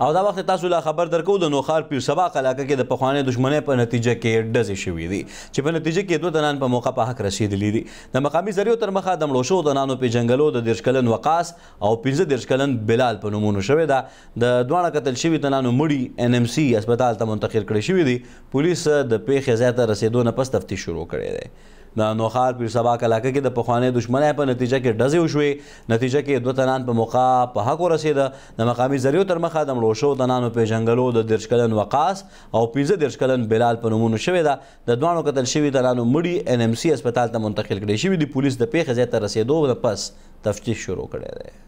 او دا وخت تاسو لا خبر درکو د نوخار پیر سبا علاقه کې د پخواني دشمنۍ په نتیجه کې ډزې شوې دي چې په نتیجه کې دوه تنان په موقع په حق رسیدلی دي د مقامی ذریعو تر مخه د مړو شو د نانو په جنگلو د دیرشکلن وقاص او 15 دیرشکلن بلال په نومونو شوې ده د دوه قتل شوی تنانو مړی ان ام سی هسپتال ته منتقل کړی شوی دي پولیس د پیښې ځای ته رسیدو نه پس تفتیش شروع کړی دی د نوخار پیر سبا علاقه کې د پخوانی دشمنۍ په نتیجه کې ډزې وشوې نتیجه کې دوه تنان په موقع په حق ورسید د مقامی ذریعو تر مخه د مړو شو تنانو په جنگلو د درش کلن وقاص او 15 درش کلن بلال په نومونو شوې ده د دوانو قتل شوی تنانو مړي ان ام سی هسپتال ته منتقل کړي شوی دی پولیس د پیښې ځای ته رسیدو نه پس تفتیش شروع کړی دی